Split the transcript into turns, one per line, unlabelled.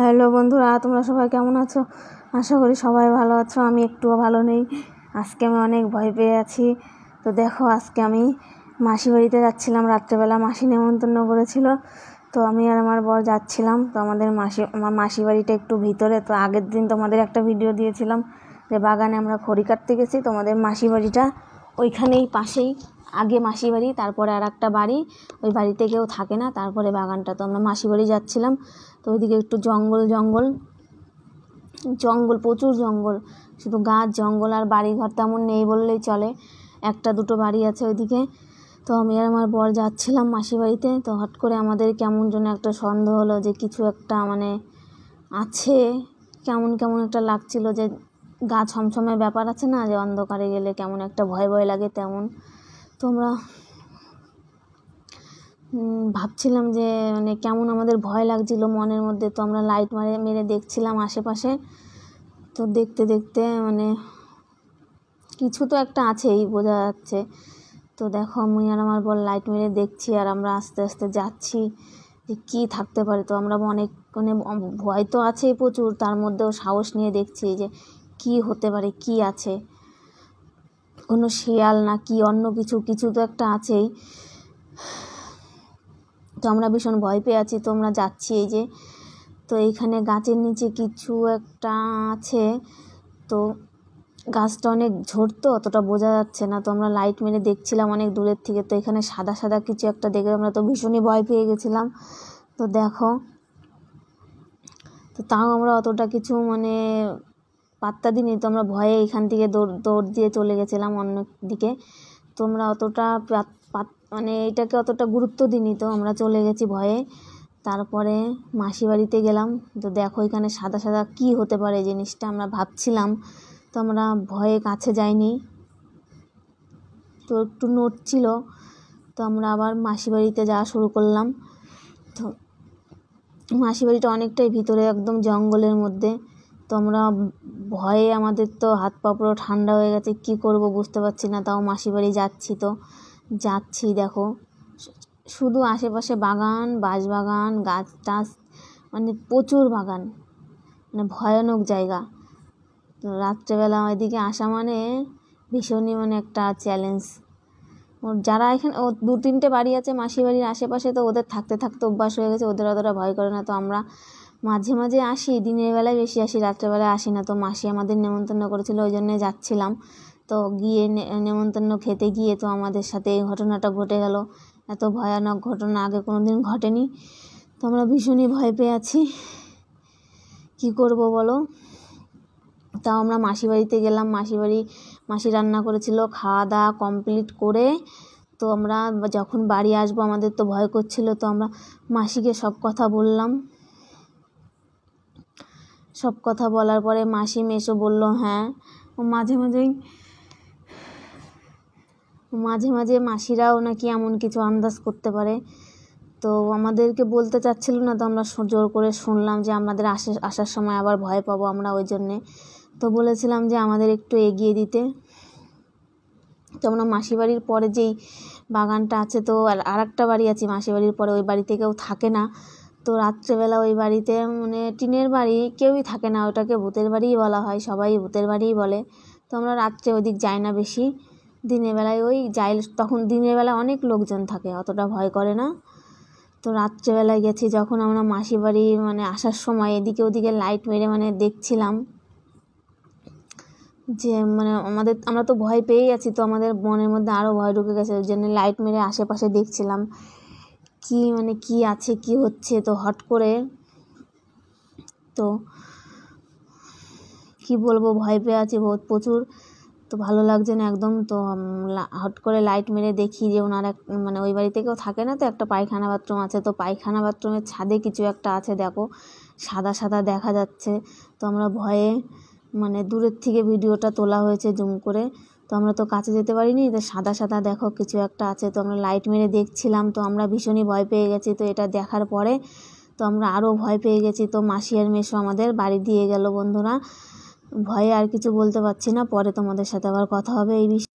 hello বন্ধুরা তোমরা সবাই কেমন আছো আশা করি সবাই ভালো আছো আমি একটুও ভালো নেই আজকে আমি অনেক ভয় পেয়ে আছি তো দেখো আজকে আমি মাসি বাড়িতে যাচ্ছিলাম রাত্রেবেলা মাসি নেমন্তন্ন করেছিল তো আমি আর আমার বর যাচ্ছিলাম তো আমাদের মাসি আমার মাসি বাড়িটা একটু ভিতরে তো আগের দিন তোমাদের একটা ভিডিও দিয়েছিলাম যে বাগানে আমরা খড়ি কাটতে গেছি তোমাদের মাসি বাড়িটা ওইখানেই পাশেই আগে মাসি বাড়ি তারপরে আর একটা বাড়ি ওই বাড়িতে কেউ থাকে না তারপরে বাগানটা তো আমরা মাসি বাড়ি যাচ্ছিলাম তো ওইদিকে একটু জঙ্গল জঙ্গল জঙ্গল প্রচুর জঙ্গল শুধু গাছ জঙ্গল আর বাড়িঘর তেমন নেই বললেই চলে একটা দুটো বাড়ি আছে ওইদিকে তো আমি আর আমার বর যাচ্ছিলাম মাসি বাড়িতে তো হট করে আমাদের কেমন যেন একটা সন্দেহ হলো যে কিছু একটা মানে আছে কেমন কেমন একটা লাগছিল যে গা ছমছমের ব্যাপার আছে না যে অন্ধকারে গেলে কেমন একটা ভয় ভয় লাগে তেমন তোমরা ভাবছিলাম যে মানে কেমন আমাদের ভয় লাগছিল মনের মধ্যে তো আমরা লাইট মারে মেরে দেখছিলাম আশেপাশে তো দেখতে দেখতে মানে কিছু তো একটা আছেই বোঝা যাচ্ছে তো দেখো আমি আর আমার বল লাইট মেরে দেখছি আর আমরা আস্তে আস্তে যাচ্ছি যে কী থাকতে পারে তো আমরা অনেক মানে ভয় তো আছেই প্রচুর তার মধ্যেও সাহস নিয়ে দেখছি যে কি হতে পারে কি আছে কোনো শিয়াল না কি অন্য কিছু কিছু তো একটা আছেই তো আমরা ভীষণ ভয় পেয়ে আছি তো আমরা যাচ্ছি এই যে তো এইখানে গাছের নিচে কিছু একটা আছে তো গাছটা অনেক ঝরতো অতটা বোঝা যাচ্ছে না তো আমরা লাইট মেরে দেখছিলাম অনেক দূরের থেকে তো এখানে সাদা সাদা কিছু একটা দেখে আমরা তো ভীষণই ভয় পেয়ে গেছিলাম তো দেখো তো তাও আমরা অতটা কিছু মানে পাত্তা দিইনি তো আমরা ভয়ে এখান থেকে দৌড় দৌড় দিয়ে চলে গেছিলাম অন্য দিকে তো আমরা অতটা মানে এটাকে অতটা গুরুত্ব দিইনি তো আমরা চলে গেছি ভয়ে তারপরে মাসি বাড়িতে গেলাম তো দেখো এখানে সাদা সাদা কি হতে পারে জিনিসটা আমরা ভাবছিলাম তো আমরা ভয়ে কাছে যাইনি তো একটু নড়ছিল তো আমরা আবার মাসি বাড়িতে যাওয়া শুরু করলাম তো মাসি বাড়িটা অনেকটাই ভিতরে একদম জঙ্গলের মধ্যে তো আমরা ভয়ে আমাদের তো হাত পা পুরো ঠান্ডা হয়ে গেছে কী করব বুঝতে পারছি না তাও মাসির বাড়ি যাচ্ছি তো যাচ্ছি দেখো শুধু আশেপাশে বাগান বাঁশবাগান গাছ টাছ মানে প্রচুর বাগান মানে ভয়ানক জায়গা তো রাত্রেবেলা এদিকে আসা মানে ভীষণই মানে একটা চ্যালেঞ্জ যারা এখানে ও দু তিনটে বাড়ি আছে মাসির বাড়ির আশেপাশে তো ওদের থাকতে থাকতে অভ্যাস হয়ে গেছে ওদের অতটা ভয় করে না তো আমরা মাঝে মাঝে আসি দিনের বেলায় বেশি আসি রাত্রেবেলায় আসি না তো মাসি আমাদের নেমন্তন্ন করেছিল ওই জন্যে যাচ্ছিলাম তো গিয়ে নেমন্তন্ন খেতে গিয়ে তো আমাদের সাথে এই ঘটনাটা ঘটে গেল এত ভয়ানক ঘটনা আগে কোনো দিন ঘটেনি তো আমরা ভীষণই ভয় পেয়ে আছি কী করবো বলো তাও আমরা মাসি বাড়িতে গেলাম মাসি বাড়ি মাসি রান্না করেছিল খাওয়া দাওয়া কমপ্লিট করে তো আমরা যখন বাড়ি আসবো আমাদের তো ভয় করছিল তো আমরা মাসিকে সব কথা বললাম সব কথা বলার পরে মাসি মেসো বলল হ্যাঁ মাঝে মাঝেই মাঝে মাঝে মাসিরাও নাকি এমন কিছু আন্দাজ করতে পারে তো আমাদেরকে বলতে চাচ্ছিল না তো আমরা জোর করে শুনলাম যে আমাদের আসে আসার সময় আবার ভয় পাবো আমরা ওই জন্যে তো বলেছিলাম যে আমাদের একটু এগিয়ে দিতে তো আমরা মাসি বাড়ির পরে যেই বাগানটা আছে তো আর একটা বাড়ি আছে মাসি বাড়ির পরে ওই বাড়িতে কেউ থাকে না তো রাত্রেবেলা ওই বাড়িতে মানে টিনের বাড়ি কেউই থাকে না ওটাকে ভূতের বাড়িই বলা হয় সবাই ভূতের বাড়িই বলে তো আমরা রাত্রে ওদিক যাই না বেশি দিনের বেলায় ওই যাই তখন দিনের বেলা অনেক লোকজন থাকে অতটা ভয় করে না তো রাত্রেবেলায় গেছি যখন আমরা মাসি বাড়ি মানে আসার সময় এদিকে ওদিকে লাইট মেরে মানে দেখছিলাম যে মানে আমাদের আমরা তো ভয় পেয়েই আছি তো আমাদের মনের মধ্যে আরও ভয় ঢুকে গেছে ওই জন্য লাইট মেরে আশেপাশে দেখছিলাম কি মানে কি আছে কি হচ্ছে তো হট করে তো কি বলবো ভয় পেয়ে আছি বহুত প্রচুর তো ভালো লাগছে না একদম তো হট করে লাইট মেরে দেখি যে ওনার এক মানে ওই বাড়িতে কেউ থাকে না তো একটা পায়খানা বাথরুম আছে তো পায়খানা বাথরুমের ছাদে কিছু একটা আছে দেখো সাদা সাদা দেখা যাচ্ছে তো আমরা ভয়ে মানে দূরের থেকে ভিডিওটা তোলা হয়েছে জুম করে তো আমরা তো কাছে যেতে পারিনি তো সাদা সাদা দেখো কিছু একটা আছে তো আমরা লাইট মেরে দেখছিলাম তো আমরা ভীষণই ভয় পেয়ে গেছি তো এটা দেখার পরে তো আমরা আরও ভয় পেয়ে গেছি তো মাসি আর মেশো আমাদের বাড়ি দিয়ে গেল বন্ধুরা ভয়ে আর কিছু বলতে পারছি না পরে তোমাদের সাথে আবার কথা হবে এই বিষয়ে